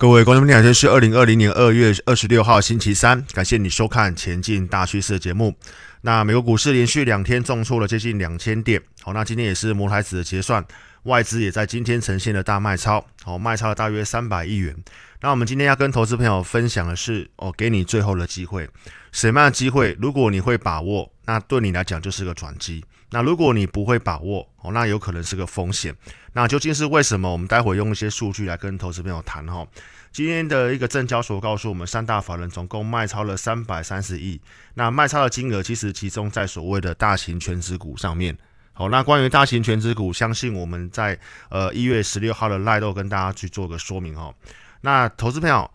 各位观众朋友，好，今天是二零二零年二月二十六号星期三，感谢你收看《前进大趋势》的节目。那美国股市连续两天重挫了接近两千点，好，那今天也是摩台子的结算，外资也在今天呈现了大卖超，好，卖超了大约三百亿元。那我们今天要跟投资朋友分享的是，哦，给你最后的机会，什么样的机会？如果你会把握，那对你来讲就是个转机。那如果你不会把握哦，那有可能是个风险。那究竟是为什么？我们待会用一些数据来跟投资朋友谈哈。今天的一个证交所告诉我们，三大法人总共卖超了三百三十亿。那卖超的金额其实集中在所谓的大型全值股上面。好，那关于大型全值股，相信我们在呃一月十六号的赖豆跟大家去做个说明哈。那投资朋友。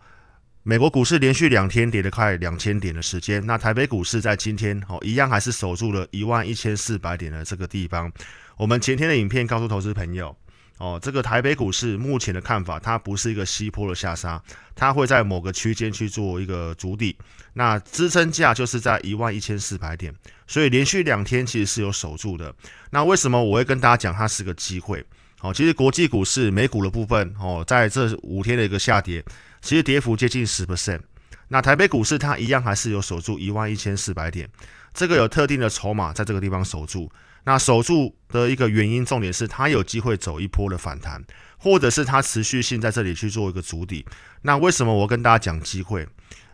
美国股市连续两天跌了快两千点的时间，那台北股市在今天哦，一样还是守住了一万一千四百点的这个地方。我们前天的影片告诉投资朋友哦，这个台北股市目前的看法，它不是一个西坡的下杀，它会在某个区间去做一个足底。那支撑价就是在一万一千四百点，所以连续两天其实是有守住的。那为什么我会跟大家讲它是个机会？哦，其实国际股市美股的部分哦，在这五天的一个下跌。其实跌幅接近十 percent，那台北股市它一样还是有守住一万一千四百点，这个有特定的筹码在这个地方守住。那守住的一个原因，重点是它有机会走一波的反弹，或者是它持续性在这里去做一个主底。那为什么我跟大家讲机会？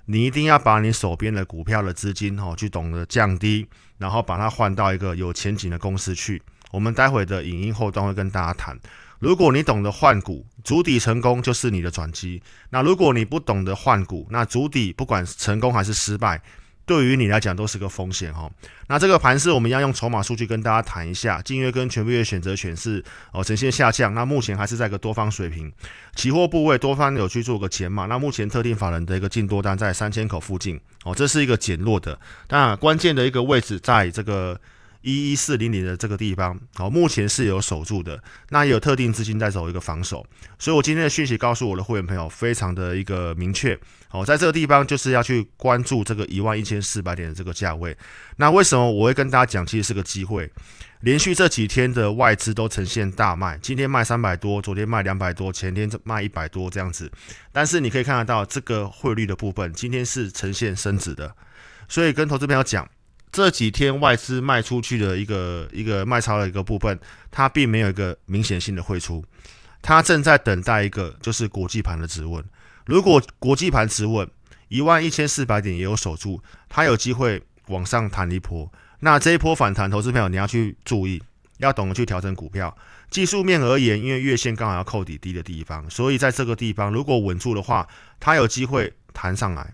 你一定要把你手边的股票的资金吼去懂得降低，然后把它换到一个有前景的公司去。我们待会的影音后段会跟大家谈。如果你懂得换股，主底成功就是你的转机。那如果你不懂得换股，那主底不管成功还是失败，对于你来讲都是个风险哈。那这个盘是我们要用筹码数据跟大家谈一下，近月跟全部月选择权是哦呈现下降，那目前还是在个多方水平，期货部位多方有去做个减码，那目前特定法人的一个净多单在三千口附近哦，这是一个减弱的。那关键的一个位置在这个。一一四零零的这个地方，好，目前是有守住的，那也有特定资金在走一个防守，所以我今天的讯息告诉我的会员朋友，非常的一个明确，好，在这个地方就是要去关注这个一万一千四百点的这个价位。那为什么我会跟大家讲，其实是个机会？连续这几天的外资都呈现大卖，今天卖三百多，昨天卖两百多，前天卖一百多这样子。但是你可以看得到，这个汇率的部分，今天是呈现升值的，所以跟投资朋友讲。这几天外资卖出去的一个一个卖超的一个部分，它并没有一个明显性的汇出，它正在等待一个就是国际盘的止稳。如果国际盘止稳，一万一千四百点也有守住，它有机会往上弹一波。那这一波反弹，投资朋友你要去注意，要懂得去调整股票。技术面而言，因为月线刚好要扣底低的地方，所以在这个地方如果稳住的话，它有机会弹上来。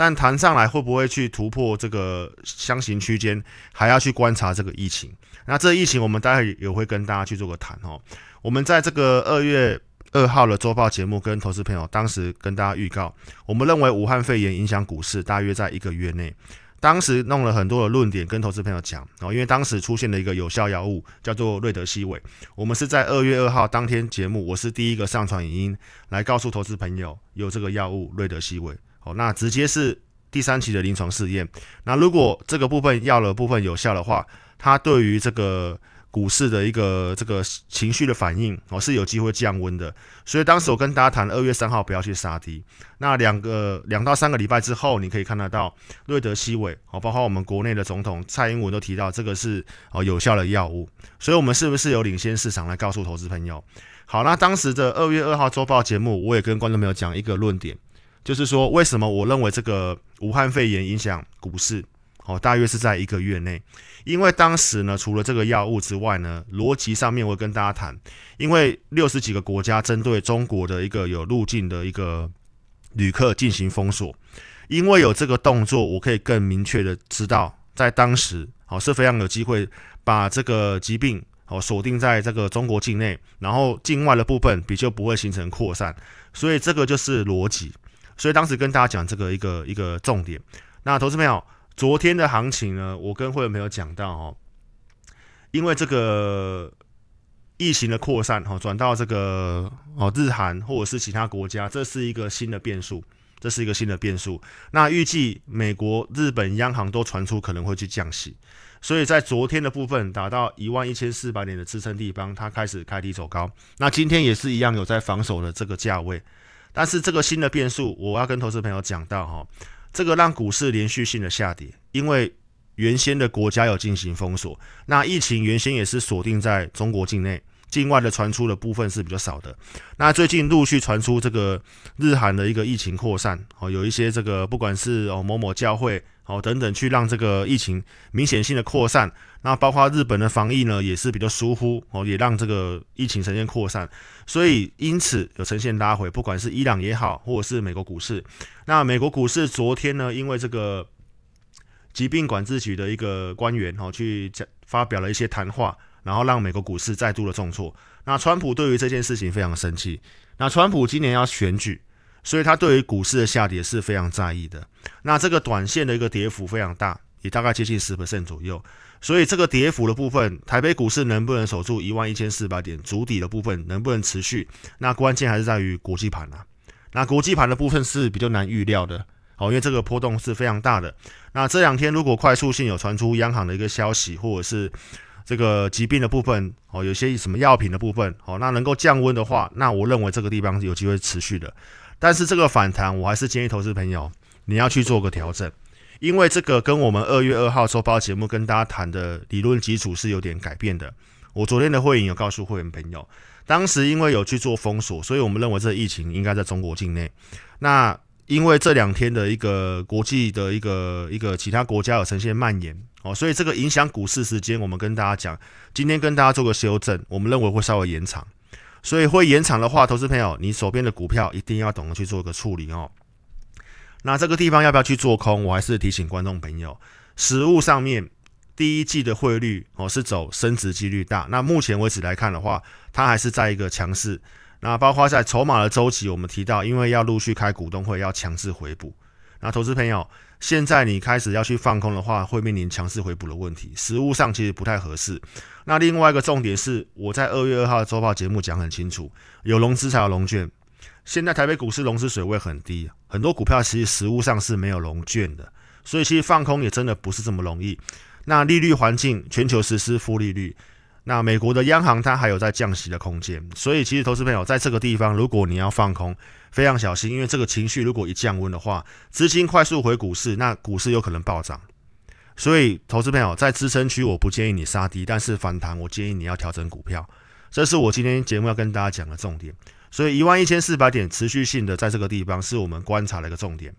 但谈上来会不会去突破这个箱型区间，还要去观察这个疫情。那这疫情我们待会也会跟大家去做个谈哦。我们在这个二月二号的周报节目跟投资朋友当时跟大家预告，我们认为武汉肺炎影响股市大约在一个月内。当时弄了很多的论点跟投资朋友讲哦，因为当时出现了一个有效药物叫做瑞德西韦。我们是在二月二号当天节目，我是第一个上传影音来告诉投资朋友有这个药物瑞德西韦。那直接是第三期的临床试验。那如果这个部分药的部分有效的话，它对于这个股市的一个这个情绪的反应，哦，是有机会降温的。所以当时我跟大家谈二月三号不要去杀低。那两个两到三个礼拜之后，你可以看得到瑞德西韦，哦，包括我们国内的总统蔡英文都提到这个是哦有效的药物。所以我们是不是有领先市场来告诉投资朋友？好，那当时的二月二号周报节目，我也跟观众朋友讲一个论点。就是说，为什么我认为这个武汉肺炎影响股市？哦，大约是在一个月内，因为当时呢，除了这个药物之外呢，逻辑上面我会跟大家谈。因为六十几个国家针对中国的一个有入境的一个旅客进行封锁，因为有这个动作，我可以更明确的知道，在当时哦是非常有机会把这个疾病哦锁定在这个中国境内，然后境外的部分比较不会形成扩散，所以这个就是逻辑。所以当时跟大家讲这个一个一个重点。那投资朋友，昨天的行情呢，我跟会员朋友讲到哦，因为这个疫情的扩散哈，转到这个哦日韩或者是其他国家，这是一个新的变数，这是一个新的变数。那预计美国、日本央行都传出可能会去降息，所以在昨天的部分达到一万一千四百点的支撑地方，它开始开低走高。那今天也是一样，有在防守的这个价位。但是这个新的变数，我要跟投资朋友讲到哈，这个让股市连续性的下跌，因为原先的国家有进行封锁，那疫情原先也是锁定在中国境内，境外的传出的部分是比较少的。那最近陆续传出这个日韩的一个疫情扩散，哦，有一些这个不管是哦某某教会。哦，等等，去让这个疫情明显性的扩散，那包括日本的防疫呢，也是比较疏忽哦，也让这个疫情呈现扩散。所以因此有呈现拉回，不管是伊朗也好，或者是美国股市。那美国股市昨天呢，因为这个疾病管制局的一个官员哦去发表了一些谈话，然后让美国股市再度的重挫。那川普对于这件事情非常生气。那川普今年要选举。所以它对于股市的下跌是非常在意的。那这个短线的一个跌幅非常大，也大概接近十 percent 左右。所以这个跌幅的部分，台北股市能不能守住一万一千四百点主底的部分，能不能持续？那关键还是在于国际盘啊。那国际盘的部分是比较难预料的，好，因为这个波动是非常大的。那这两天如果快速性有传出央行的一个消息，或者是这个疾病的部分，哦，有些什么药品的部分，哦，那能够降温的话，那我认为这个地方有机会持续的。但是这个反弹，我还是建议投资朋友，你要去做个调整，因为这个跟我们二月二号周报节目跟大家谈的理论基础是有点改变的。我昨天的会议有告诉会员朋友，当时因为有去做封锁，所以我们认为这疫情应该在中国境内。那因为这两天的一个国际的一个一个其他国家有呈现蔓延哦，所以这个影响股市时间，我们跟大家讲，今天跟大家做个修正，我们认为会稍微延长。所以会延长的话，投资朋友，你手边的股票一定要懂得去做一个处理哦。那这个地方要不要去做空？我还是提醒观众朋友，实物上面第一季的汇率哦是走升值几率大。那目前为止来看的话，它还是在一个强势。那包括在筹码的周期，我们提到，因为要陆续开股东会，要强势回补。那投资朋友。现在你开始要去放空的话，会面临强势回补的问题，实物上其实不太合适。那另外一个重点是，我在二月二号的周报节目讲很清楚，有融资才有龙券。现在台北股市融资水位很低，很多股票其实实物上是没有龙券的，所以其实放空也真的不是这么容易。那利率环境，全球实施负利率，那美国的央行它还有在降息的空间，所以其实投资朋友在这个地方，如果你要放空。非常小心，因为这个情绪如果一降温的话，资金快速回股市，那股市有可能暴涨。所以，投资朋友在支撑区，我不建议你杀低；但是反弹，我建议你要调整股票。这是我今天节目要跟大家讲的重点。所以，一万一千四百点持续性的在这个地方，是我们观察的一个重点。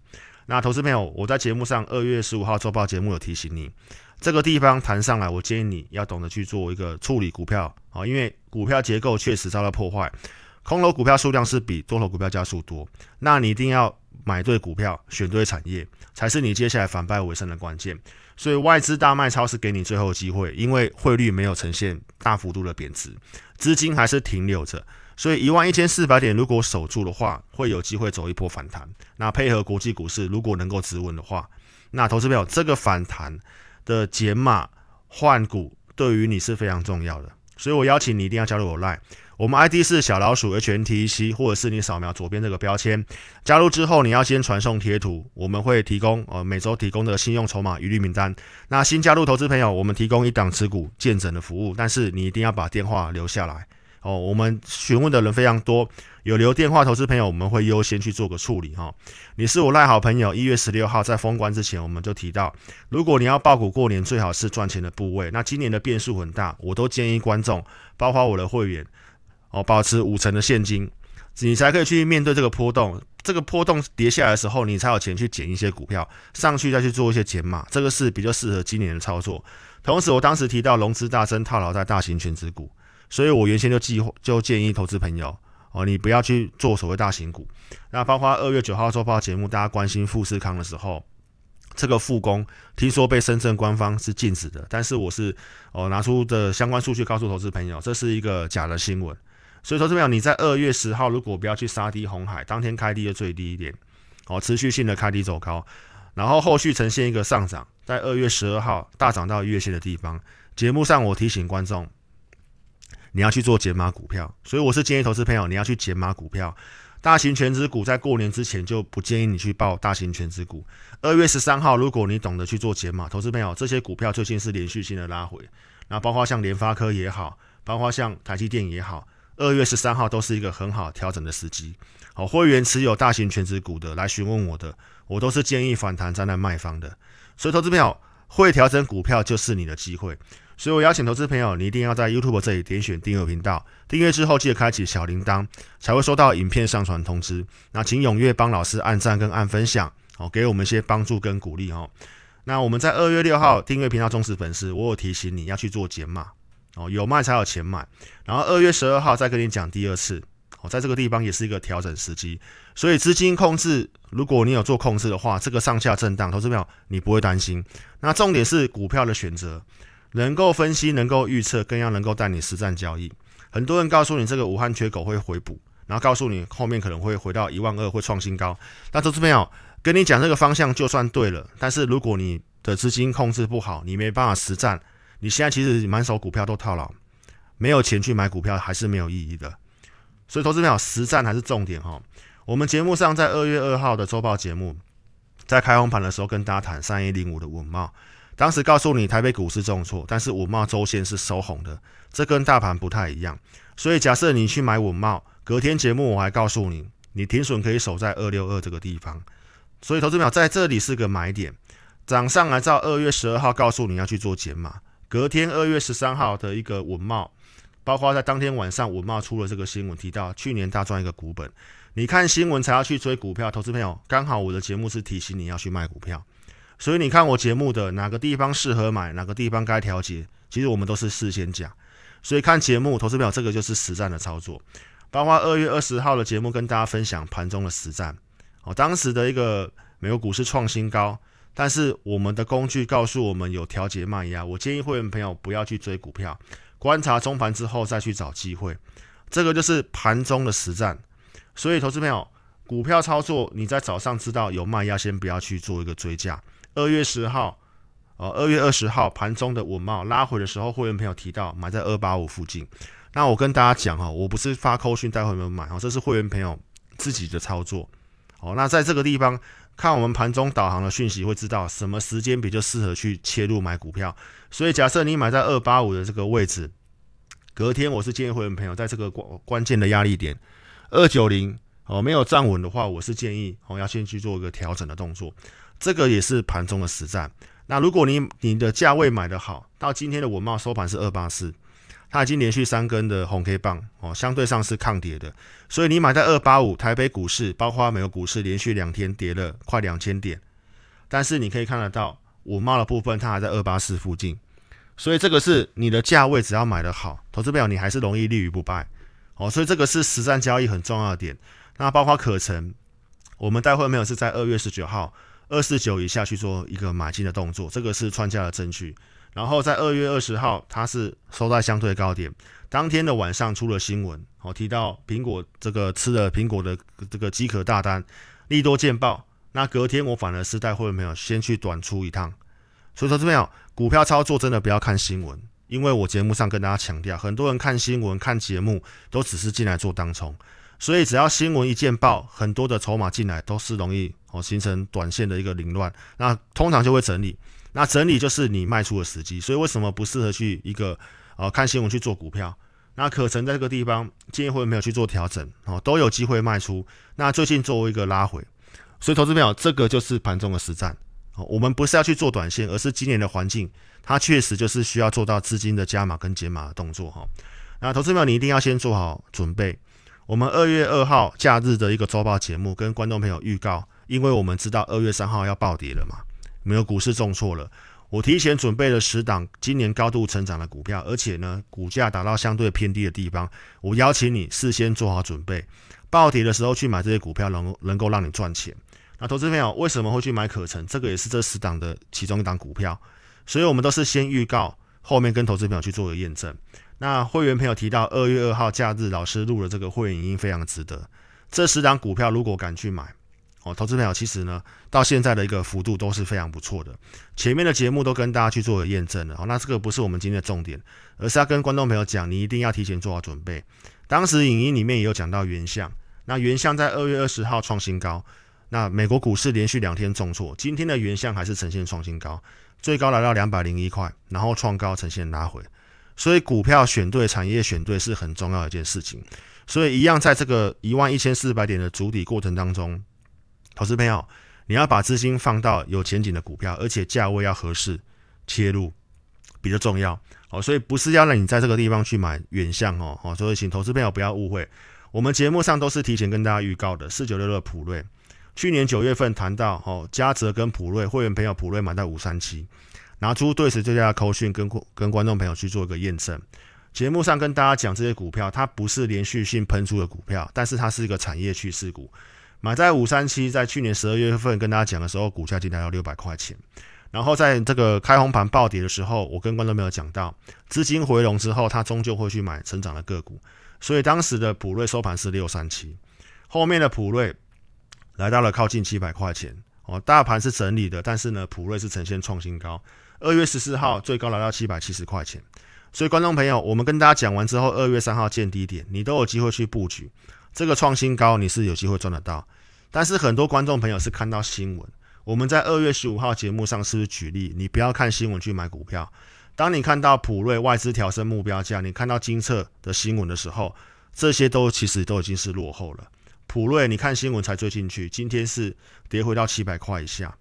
那投资朋友，我在节目上二月十五号周报节目有提醒你，这个地方弹上来，我建议你要懂得去做一个处理股票啊，因为股票结构确实遭到破坏。空头股票数量是比多头股票加速多，那你一定要买对股票，选对产业，才是你接下来反败为胜的关键。所以外资大卖超是给你最后机会，因为汇率没有呈现大幅度的贬值，资金还是停留着。所以一万一千四百点如果守住的话，会有机会走一波反弹。那配合国际股市如果能够止稳的话，那投资票这个反弹的解码换股对于你是非常重要的。所以我邀请你一定要加入我 Line。我们 ID 是小老鼠 HNTC，或者是你扫描左边这个标签加入之后，你要先传送贴图，我们会提供呃每周提供的信用筹码一律名单。那新加入投资朋友，我们提供一档持股见证的服务，但是你一定要把电话留下来哦。我们询问的人非常多，有留电话投资朋友，我们会优先去做个处理哈。你是我赖好朋友，一月十六号在封关之前，我们就提到，如果你要报股过年，最好是赚钱的部位。那今年的变数很大，我都建议观众，包括我的会员。哦，保持五成的现金，你才可以去面对这个波动。这个波动跌下来的时候，你才有钱去捡一些股票，上去再去做一些减码。这个是比较适合今年的操作。同时，我当时提到融资大增套牢在大型全资股，所以我原先就计划就建议投资朋友哦，你不要去做所谓大型股。那包括二月九号做报节目，大家关心富士康的时候，这个复工听说被深圳官方是禁止的，但是我是哦拿出的相关数据告诉投资朋友，这是一个假的新闻。所以说这边样？你在二月十号如果不要去杀低红海，当天开低的最低一点，哦，持续性的开低走高，然后后续呈现一个上涨，在二月十二号大涨到月线的地方。节目上我提醒观众，你要去做解码股票，所以我是建议投资朋友你要去解码股票，大型全资股在过年之前就不建议你去报大型全资股。二月十三号，如果你懂得去做解码，投资朋友这些股票最近是连续性的拉回，那包括像联发科也好，包括像台积电也好。二月十三号都是一个很好调整的时机。好，会员持有大型全值股的来询问我的，我都是建议反弹站在卖方的。所以，投资朋友会调整股票就是你的机会。所以我邀请投资朋友，你一定要在 YouTube 这里点选订阅频道，订阅之后记得开启小铃铛，才会收到影片上传通知。那请踊跃帮老师按赞跟按分享，好，给我们一些帮助跟鼓励哦。那我们在二月六号订阅频道忠实粉丝，我有提醒你要去做减码。哦，有卖才有钱买，然后二月十二号再跟你讲第二次。哦，在这个地方也是一个调整时机，所以资金控制，如果你有做控制的话，这个上下震荡，投资朋友你不会担心。那重点是股票的选择，能够分析、能够预测，更要能够带你实战交易。很多人告诉你这个武汉缺口会回补，然后告诉你后面可能会回到一万二，会创新高。那投资朋友跟你讲这个方向就算对了，但是如果你的资金控制不好，你没办法实战。你现在其实满手股票都套牢，没有钱去买股票还是没有意义的。所以投资表实战还是重点哈。我们节目上在二月二号的周报节目，在开红盘的时候跟大家谈三一零五的稳茂，当时告诉你台北股市重挫，但是稳茂周线是收红的，这跟大盘不太一样。所以假设你去买稳茂，隔天节目我还告诉你，你停损可以守在二六二这个地方。所以投资表在这里是个买点，涨上来到二月十二号告诉你要去做减码。隔天二月十三号的一个文茂，包括在当天晚上文茂出了这个新闻，提到去年大赚一个股本。你看新闻才要去追股票，投资朋友。刚好我的节目是提醒你要去卖股票，所以你看我节目的哪个地方适合买，哪个地方该调节，其实我们都是事先讲。所以看节目，投资朋友这个就是实战的操作，包括二月二十号的节目跟大家分享盘中的实战。哦，当时的一个美国股市创新高。但是我们的工具告诉我们有调节卖压，我建议会员朋友不要去追股票，观察中盘之后再去找机会。这个就是盘中的实战。所以投资朋友，股票操作你在早上知道有卖压，先不要去做一个追加。二月十号，呃，二月二十号盘中的稳帽拉回的时候，会员朋友提到买在二八五附近。那我跟大家讲哈，我不是发扣讯带会员买哈，这是会员朋友自己的操作。好，那在这个地方。看我们盘中导航的讯息，会知道什么时间比较适合去切入买股票。所以假设你买在二八五的这个位置，隔天我是建议会员朋友在这个关关键的压力点二九零哦没有站稳的话，我是建议哦要先去做一个调整的动作。这个也是盘中的实战。那如果你你的价位买得好，到今天的文茂收盘是二八四。它已经连续三根的红 K 棒哦，相对上是抗跌的，所以你买在二八五，台北股市包括美国股市连续两天跌了快两千点，但是你可以看得到五茂的部分它还在二八四附近，所以这个是你的价位只要买得好，投资表你还是容易立于不败哦，所以这个是实战交易很重要的点。那包括可成，我们待会没有是在二月十九号二四九以下去做一个买进的动作，这个是穿价的证据。然后在二月二十号，它是收在相对高点。当天的晚上出了新闻，我提到苹果这个吃了苹果的这个饥渴大单，利多见报。那隔天我反而是在会没有先去短出一趟。所以说这边好，股票操作真的不要看新闻，因为我节目上跟大家强调，很多人看新闻看节目都只是进来做当冲，所以只要新闻一见报，很多的筹码进来都是容易哦形成短线的一个凌乱，那通常就会整理。那整理就是你卖出的时机，所以为什么不适合去一个呃看新闻去做股票？那可曾在这个地方，今天会没有去做调整？哦，都有机会卖出。那最近作为一个拉回，所以投资朋友，这个就是盘中的实战哦。我们不是要去做短线，而是今年的环境，它确实就是需要做到资金的加码跟减码的动作哈。那投资朋友，你一定要先做好准备。我们二月二号假日的一个周报节目，跟观众朋友预告，因为我们知道二月三号要暴跌了嘛。没有股市重挫了，我提前准备了十档今年高度成长的股票，而且呢，股价达到相对偏低的地方。我邀请你事先做好准备，暴跌的时候去买这些股票，能能够让你赚钱。那投资朋友为什么会去买可成？这个也是这十档的其中一档股票，所以我们都是先预告，后面跟投资朋友去做个验证。那会员朋友提到二月二号假日老师录了这个会员音，非常值得。这十档股票如果敢去买。哦，投资朋友，其实呢，到现在的一个幅度都是非常不错的。前面的节目都跟大家去做验证了。哦，那这个不是我们今天的重点，而是要跟观众朋友讲，你一定要提前做好准备。当时影音里面也有讲到原相，那原相在二月二十号创新高，那美国股市连续两天重挫，今天的原相还是呈现创新高，最高来到两百零一块，然后创高呈现拉回。所以股票选对，产业选对是很重要一件事情。所以一样在这个一万一千四百点的主底过程当中。投资朋友，你要把资金放到有前景的股票，而且价位要合适，切入比较重要。哦，所以不是要让你在这个地方去买远项哦。哦，所以请投资朋友不要误会。我们节目上都是提前跟大家预告的。四九六六普瑞，去年九月份谈到哦，嘉泽跟普瑞会员朋友普瑞买在五三七，拿出对时最佳的扣讯跟跟观众朋友去做一个验证。节目上跟大家讲这些股票，它不是连续性喷出的股票，但是它是一个产业趋势股。买在五三七，在去年十二月份跟大家讲的时候，股价已经来到六百块钱。然后在这个开红盘暴跌的时候，我跟观众朋友讲到，资金回笼之后，它终究会去买成长的个股。所以当时的普瑞收盘是六三七，后面的普瑞来到了靠近七百块钱。哦，大盘是整理的，但是呢，普瑞是呈现创新高。二月十四号最高来到七百七十块钱。所以观众朋友，我们跟大家讲完之后，二月三号见低点，你都有机会去布局。这个创新高你是有机会赚得到，但是很多观众朋友是看到新闻。我们在二月十五号节目上是不是举例？你不要看新闻去买股票。当你看到普瑞外资调升目标价，你看到金策的新闻的时候，这些都其实都已经是落后了。普瑞你看新闻才追进去，今天是跌回到七百块以下。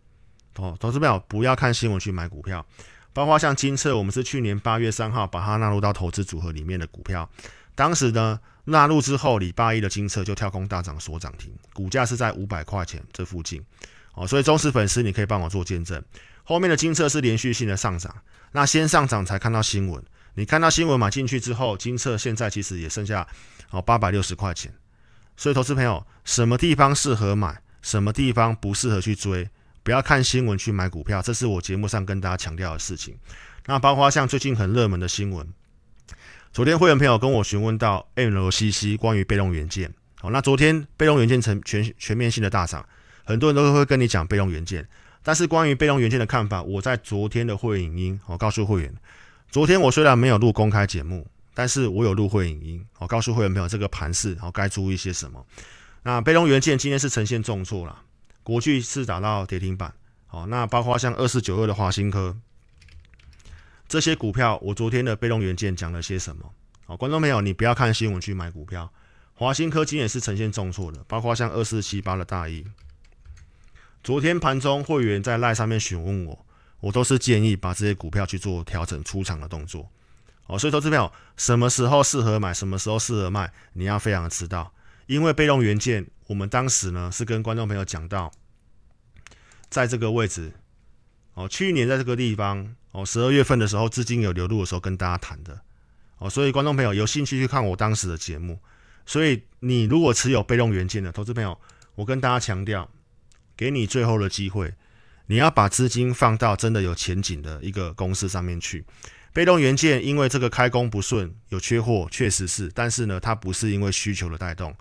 哦，投资朋友不要看新闻去买股票，包括像金策，我们是去年八月三号把它纳入到投资组合里面的股票。当时呢，纳入之后，礼拜一的金策就跳空大涨，所涨停，股价是在五百块钱这附近。哦，所以忠实粉丝，你可以帮我做见证。后面的金策是连续性的上涨，那先上涨才看到新闻。你看到新闻买进去之后，金策现在其实也剩下哦八百六十块钱。所以投资朋友，什么地方适合买，什么地方不适合去追，不要看新闻去买股票，这是我节目上跟大家强调的事情。那包括像最近很热门的新闻。昨天会员朋友跟我询问到 m l c 关于被动元件，好，那昨天被动元件成全全面性的大涨，很多人都会跟你讲被动元件，但是关于被动元件的看法，我在昨天的会影音，我告诉会员，昨天我虽然没有录公开节目，但是我有录会影音，我告诉会员朋友这个盘势，好，该注意些什么。那被动元件今天是呈现重挫了，国际是打到跌停板，好，那包括像二四九二的华新科。这些股票，我昨天的被动元件讲了些什么？好，观众朋友，你不要看新闻去买股票。华兴科技也是呈现重挫的，包括像二四七八的大一。昨天盘中会员在赖上面询问我，我都是建议把这些股票去做调整出场的动作。哦，所以投资朋友，什么时候适合买，什么时候适合卖，你要非常的知道。因为被动元件，我们当时呢是跟观众朋友讲到，在这个位置，哦，去年在这个地方。哦，十二月份的时候资金有流入的时候跟大家谈的，哦，所以观众朋友有兴趣去看我当时的节目。所以你如果持有被动元件的投资朋友，我跟大家强调，给你最后的机会，你要把资金放到真的有前景的一个公司上面去。被动元件因为这个开工不顺，有缺货，确实是，但是呢，它不是因为需求的带动，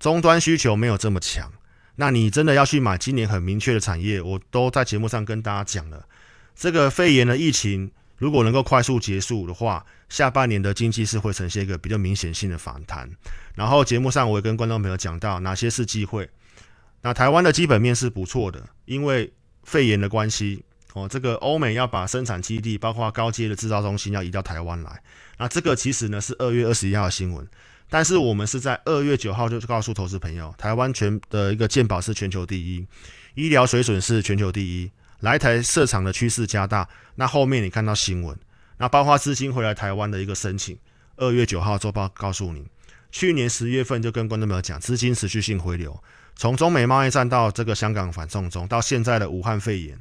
终端需求没有这么强。那你真的要去买今年很明确的产业，我都在节目上跟大家讲了。这个肺炎的疫情如果能够快速结束的话，下半年的经济是会呈现一个比较明显性的反弹。然后节目上我也跟观众朋友讲到，哪些是机会。那台湾的基本面是不错的，因为肺炎的关系，哦，这个欧美要把生产基地，包括高阶的制造中心，要移到台湾来。那这个其实呢是二月二十一号的新闻，但是我们是在二月九号就告诉投资朋友，台湾全的一个健保是全球第一，医疗水准是全球第一。来台设厂的趋势加大，那后面你看到新闻，那包括资金回来台湾的一个申请。二月九号周报告诉您，去年十月份就跟观众友讲，资金持续性回流，从中美贸易战到这个香港反送中，到现在的武汉肺炎，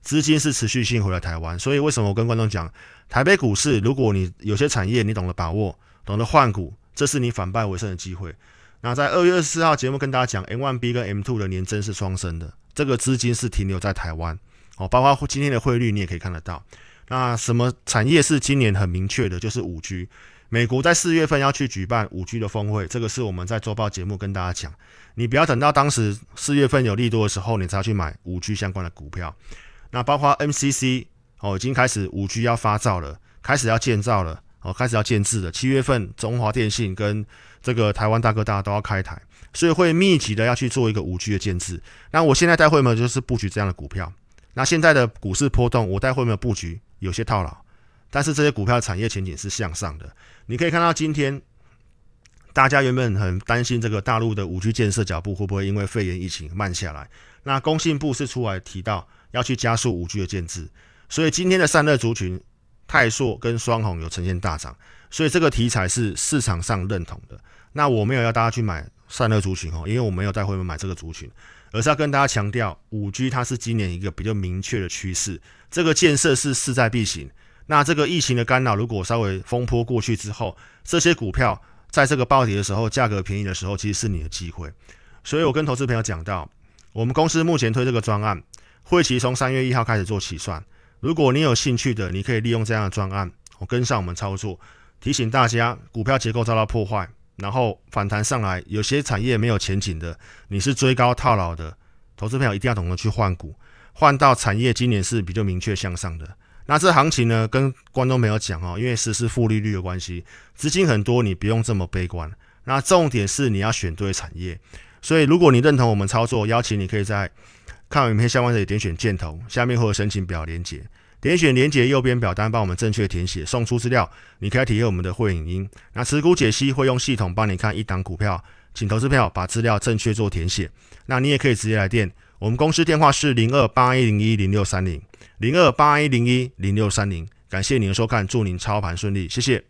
资金是持续性回来台湾。所以为什么我跟观众讲，台北股市，如果你有些产业你懂得把握，懂得换股，这是你反败为胜的机会。那在二月二十四号节目跟大家讲，N one B 跟 M two 的年增是双升的，这个资金是停留在台湾。哦，包括今天的汇率，你也可以看得到。那什么产业是今年很明确的？就是五 G。美国在四月份要去举办五 G 的峰会，这个是我们在周报节目跟大家讲。你不要等到当时四月份有力度的时候，你才要去买五 G 相关的股票。那包括 MCC 哦，已经开始五 G 要发照了，开始要建造了，哦，开始要建制了。七月份中华电信跟这个台湾大哥大都要开台，所以会密集的要去做一个五 G 的建制。那我现在在会嘛，就是布局这样的股票。那现在的股市波动，我待会员的布局有些套牢，但是这些股票产业前景是向上的。你可以看到今天，大家原本很担心这个大陆的五 G 建设脚步会不会因为肺炎疫情慢下来。那工信部是出来提到要去加速五 G 的建制，所以今天的散热族群泰硕跟双红有呈现大涨，所以这个题材是市场上认同的。那我没有要大家去买散热族群哦，因为我没有带会员买这个族群。而是要跟大家强调，五 G 它是今年一个比较明确的趋势，这个建设是势在必行。那这个疫情的干扰，如果稍微风波过去之后，这些股票在这个暴跌的时候，价格便宜的时候，其实是你的机会。所以我跟投资朋友讲到，我们公司目前推这个专案，会期从三月一号开始做起算。如果你有兴趣的，你可以利用这样的专案，我跟上我们操作。提醒大家，股票结构遭到破坏。然后反弹上来，有些产业没有前景的，你是追高套牢的。投资朋友一定要懂得去换股，换到产业今年是比较明确向上的。那这行情呢，跟观众没有讲哦，因为实施负利率的关系，资金很多，你不用这么悲观。那重点是你要选对产业。所以如果你认同我们操作，邀请你可以在看影片相关的点选箭头，下面会有申请表连接。点选连接右边表单，帮我们正确填写送出资料。你可以体验我们的会影音。那持股解析会用系统帮你看一档股票，请投资票把资料正确做填写。那你也可以直接来电，我们公司电话是零二八一零一零六三零零二八一零一零六三零。感谢您的收看，祝您操盘顺利，谢谢。